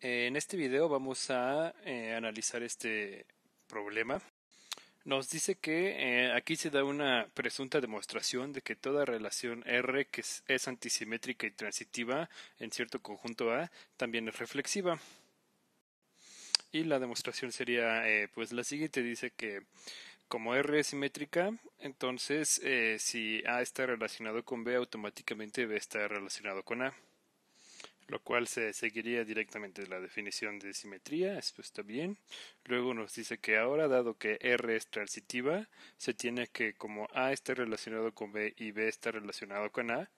Eh, en este video vamos a eh, analizar este problema. Nos dice que eh, aquí se da una presunta demostración de que toda relación R que es, antisimétrica y transitiva en cierto conjunto A también es reflexiva. Y la demostración sería pues la siguiente, dice que como R es simétrica, entonces si A está relacionado con B, automáticamente B está relacionado con A lo cual se seguiría directamente de la definición de simetría, esto está bien. Luego nos dice que ahora, dado que R es transitiva, se tiene que como A está relacionado con B y B está relacionado con A,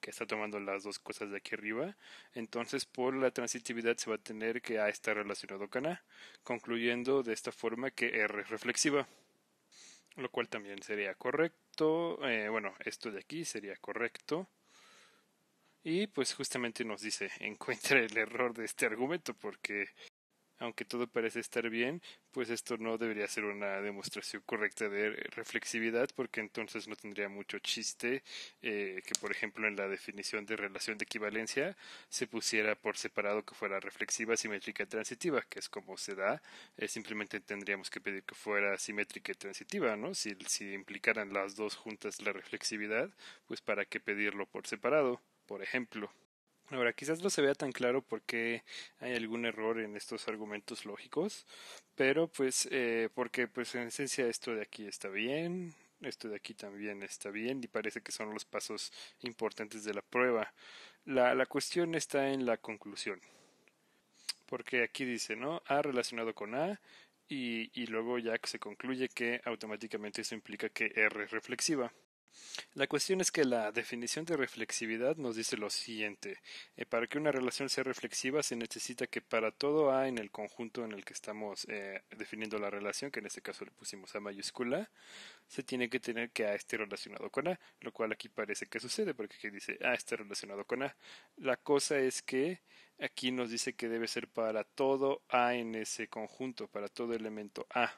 que está tomando las dos cosas de aquí arriba, entonces por la transitividad se va a tener que A está relacionado con A, concluyendo de esta forma que R es reflexiva lo cual también sería correcto. Eh, bueno, esto de aquí sería correcto. Y pues justamente nos dice, encuentra el error de este argumento porque aunque todo parece estar bien, pues esto no debería ser una demostración correcta de reflexividad porque entonces no tendría mucho chiste eh, que por ejemplo en la definición de relación de equivalencia se pusiera por separado que fuera reflexiva, simétrica y transitiva, que es como se da, eh, simplemente tendríamos que pedir que fuera simétrica y transitiva, ¿no? Si, si implicaran las dos juntas la reflexividad, pues para qué pedirlo por separado por ejemplo. Ahora, quizás no se vea tan claro por qué hay algún error en estos argumentos lógicos, pero pues eh, porque pues en esencia esto de aquí está bien, esto de aquí también está bien y parece que son los pasos importantes de la prueba. La, cuestión está en la conclusión, porque aquí dice, ¿no? A relacionado con A y, y luego ya se concluye que automáticamente eso implica que R es reflexiva. La cuestión es que la definición de reflexividad nos dice lo siguiente. Eh, para que una relación sea reflexiva se necesita que para todo A en el conjunto en el que estamos eh, definiendo la relación, que en este caso le pusimos A mayúscula, se tiene que tener que A esté relacionado con A, lo cual aquí parece que sucede porque aquí dice A está relacionado con A. La cosa es que aquí nos dice que debe ser para todo A en ese conjunto, para todo elemento A.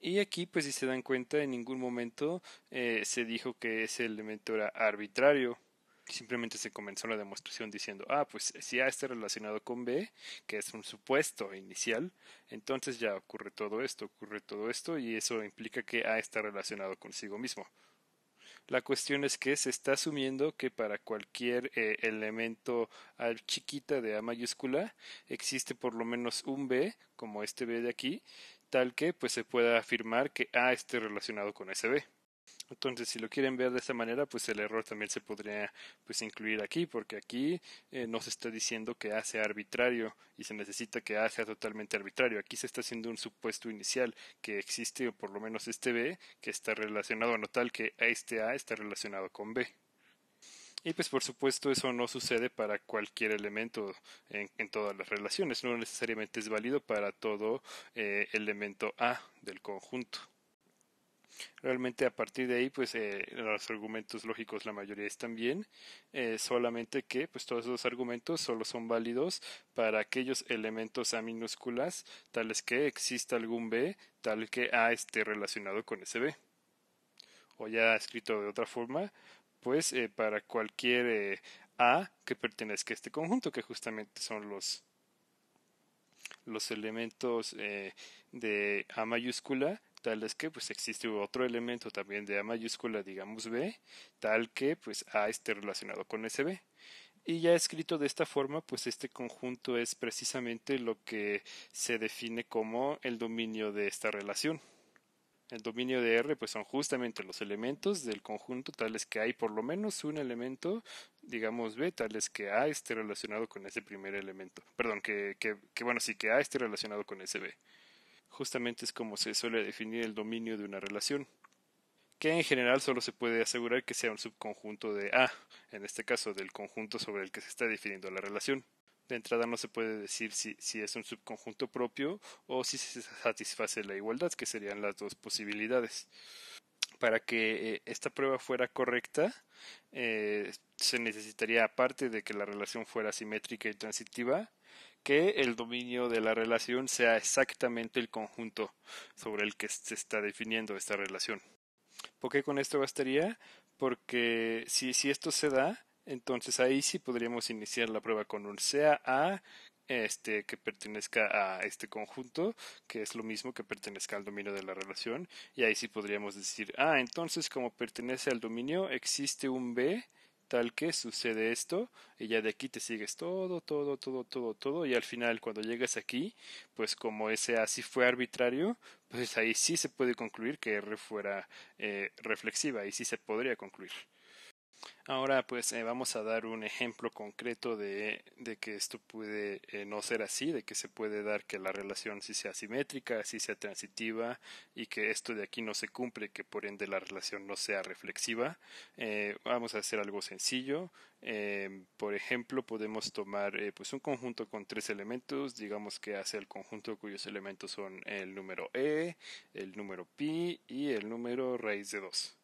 Y aquí, pues si se dan cuenta, en ningún momento eh, se dijo que ese elemento era arbitrario. Simplemente se comenzó la demostración diciendo, ah, pues si A está relacionado con B, que es un supuesto inicial, entonces ya ocurre todo esto, ocurre todo esto, y eso implica que A está relacionado consigo mismo. La cuestión es que se está asumiendo que para cualquier eh, elemento chiquita de A mayúscula existe por lo menos un B, como este B de aquí, tal que pues se pueda afirmar que A ah, esté relacionado con B. Entonces, si lo quieren ver de esa manera, pues el error también se podría pues incluir aquí, porque aquí eh, no se está diciendo que A sea arbitrario y se necesita que A sea totalmente arbitrario. Aquí se está haciendo un supuesto inicial que existe, o por lo menos este B, que está relacionado, no tal que este A está relacionado con B. Y pues por supuesto eso no sucede para cualquier elemento en, todas las relaciones, no necesariamente es válido para todo eh, elemento A del conjunto. Realmente a partir de ahí, pues eh, los argumentos lógicos la mayoría están bien, eh, solamente que pues todos esos argumentos solo son válidos para aquellos elementos A minúsculas, tales que exista algún B, tal que A esté relacionado con ese B. O ya escrito de otra forma, pues eh, para cualquier eh, A que pertenezca a este conjunto, que justamente son los, los elementos eh, de A mayúscula, tal es que pues existe otro elemento también de A mayúscula, digamos B, tal que pues A esté relacionado con ese B. Y ya escrito de esta forma, pues este conjunto es precisamente lo que se define como el dominio de esta relación. El dominio de R pues son justamente los elementos del conjunto tales que hay por lo menos un elemento, digamos B, tales que A esté relacionado con ese primer elemento. Perdón, que, bueno, sí que A esté relacionado con ese B. Justamente es como se suele definir el dominio de una relación, que en general solo se puede asegurar que sea un subconjunto de A, en este caso del conjunto sobre el que se está definiendo la relación de entrada no se puede decir si, es un subconjunto propio o si se satisface la igualdad, que serían las dos posibilidades. Para que eh, esta prueba fuera correcta, eh, se necesitaría, aparte de que la relación fuera simétrica y transitiva, que el dominio de la relación sea exactamente el conjunto sobre el que se está definiendo esta relación. ¿Por qué con esto bastaría? Porque si esto se da, entonces ahí sí podríamos iniciar la prueba con un CAA este, que pertenezca a este conjunto, que es lo mismo que pertenezca al dominio de la relación, y ahí sí podríamos decir, ah, entonces como pertenece al dominio, existe un B tal que sucede esto, y ya de aquí te sigues todo, todo, todo, todo, todo, y al final cuando llegas aquí, pues como ese A sí fue arbitrario, pues ahí sí se puede concluir que R fuera eh, reflexiva, y sí se podría concluir. Ahora pues eh, vamos a dar un ejemplo concreto de, que esto puede eh, no ser así, de que se puede dar que la relación sí sea simétrica, sí sea transitiva y que esto de aquí no se cumple, que por ende la relación no sea reflexiva. Eh, vamos a hacer algo sencillo. por ejemplo, podemos tomar pues un conjunto con tres elementos, digamos que hace el conjunto cuyos elementos son el número e, el número pi y el número raíz de 2.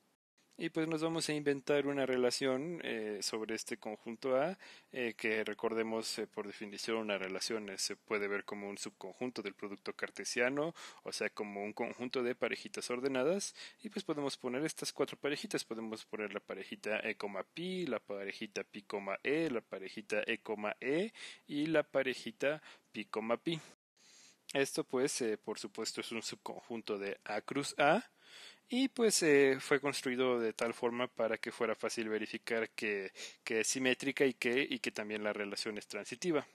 Y pues nos vamos a inventar una relación eh, sobre este conjunto A, eh, que recordemos eh, por definición una relación se puede ver como un subconjunto del producto cartesiano, o sea, como un conjunto de parejitas ordenadas, y pues podemos poner estas cuatro parejitas, podemos poner la parejita E, pi, la parejita pi, e, la parejita E, e y la parejita pi, pi. Esto pues, por supuesto, es un subconjunto de A cruz A, y pues eh, fue construido de tal forma para que fuera fácil verificar que, es simétrica y que, también la relación es transitiva.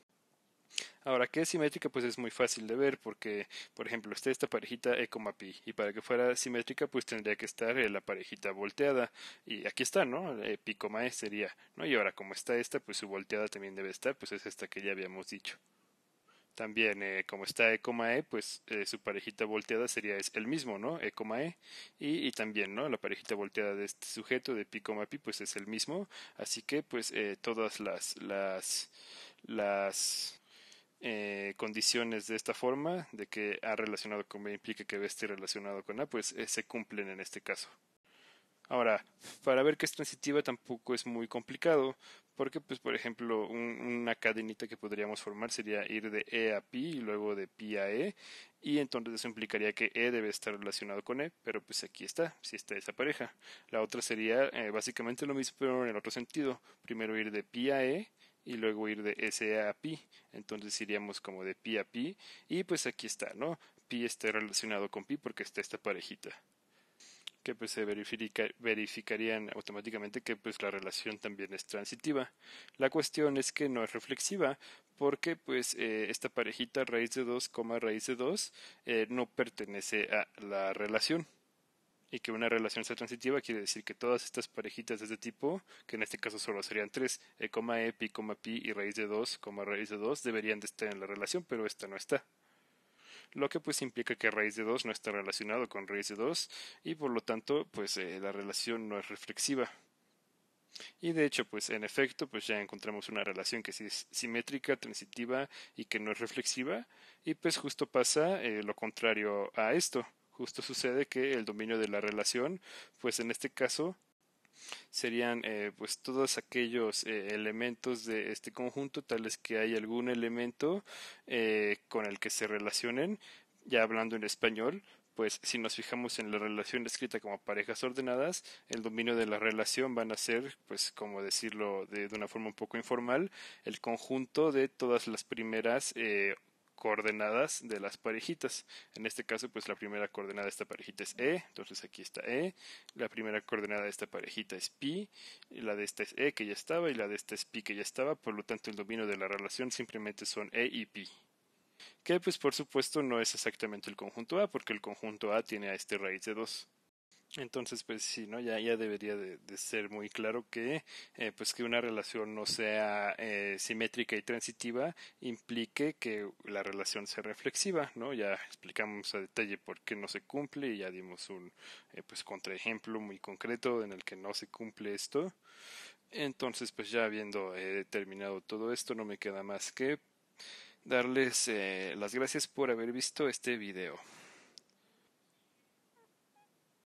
Ahora, ¿qué es simétrica? Pues es muy fácil de ver porque, por ejemplo, está esta parejita E, pi y para que fuera simétrica pues tendría que estar eh, la parejita volteada y aquí está, ¿no? E, pi, E sería, ¿no? Y ahora como está esta pues su volteada también debe estar pues es esta que ya habíamos dicho también eh, como está E, E, pues eh, su parejita volteada sería es el mismo, ¿no? E, E. Y, también, ¿no? La parejita volteada de este sujeto de Pi, Pi pues es el mismo. Así que pues eh, todas las, las, las condiciones de esta forma, de que A relacionado con B implica que B esté relacionado con A, pues se cumplen en este caso. Ahora, para ver que es transitiva tampoco es muy complicado, porque, pues, por ejemplo, una cadenita que podríamos formar sería ir de E a pi y luego de pi a E, y entonces eso implicaría que E debe estar relacionado con E, pero pues aquí está, si está esa pareja. La otra sería eh, básicamente lo mismo, pero en el otro sentido. Primero ir de pi a E y luego ir de S a pi. Entonces iríamos como de pi a pi, y pues aquí está, ¿no? Pi está relacionado con pi porque está esta parejita que pues se verificarían automáticamente que pues la relación también es transitiva. La cuestión es que no es reflexiva porque pues eh, esta parejita raíz de 2, raíz de 2 eh, no pertenece a la relación. Y que una relación sea transitiva quiere decir que todas estas parejitas de este tipo, que en este caso solo serían tres, eh, coma e, pi, pi y raíz de 2, raíz de 2, deberían de estar en la relación, pero esta no está lo que pues implica que raíz de 2 no está relacionado con raíz de 2 y por lo tanto pues eh, la relación no es reflexiva. Y de hecho, pues en efecto, pues ya encontramos una relación que sí es simétrica, transitiva y que no es reflexiva, y pues justo pasa eh, lo contrario a esto. Justo sucede que el dominio de la relación, pues en este caso, serían eh, pues todos aquellos eh, elementos de este conjunto, tales que hay algún elemento eh, con el que se relacionen, ya hablando en español, pues si nos fijamos en la relación escrita como parejas ordenadas, el dominio de la relación van a ser, pues como decirlo de, de una forma un poco informal, el conjunto de todas las primeras eh, coordenadas de las parejitas. En este caso, pues la primera coordenada de esta parejita es E, entonces aquí está E, la primera coordenada de esta parejita es pi, la de esta es E que ya estaba y la de esta es pi que ya estaba, por lo tanto el dominio de la relación simplemente son E y pi que pues por supuesto no es exactamente el conjunto A, porque el conjunto A tiene a este raíz de 2. Entonces, pues sí, ¿no? Ya, ya debería de, ser muy claro que, eh, pues que una relación no sea eh, simétrica y transitiva implique que la relación sea reflexiva, ¿no? Ya explicamos a detalle por qué no se cumple y ya dimos un, eh, pues, contraejemplo muy concreto en el que no se cumple esto. Entonces, pues ya habiendo eh, terminado todo esto, no me queda más que darles las gracias por haber visto este video.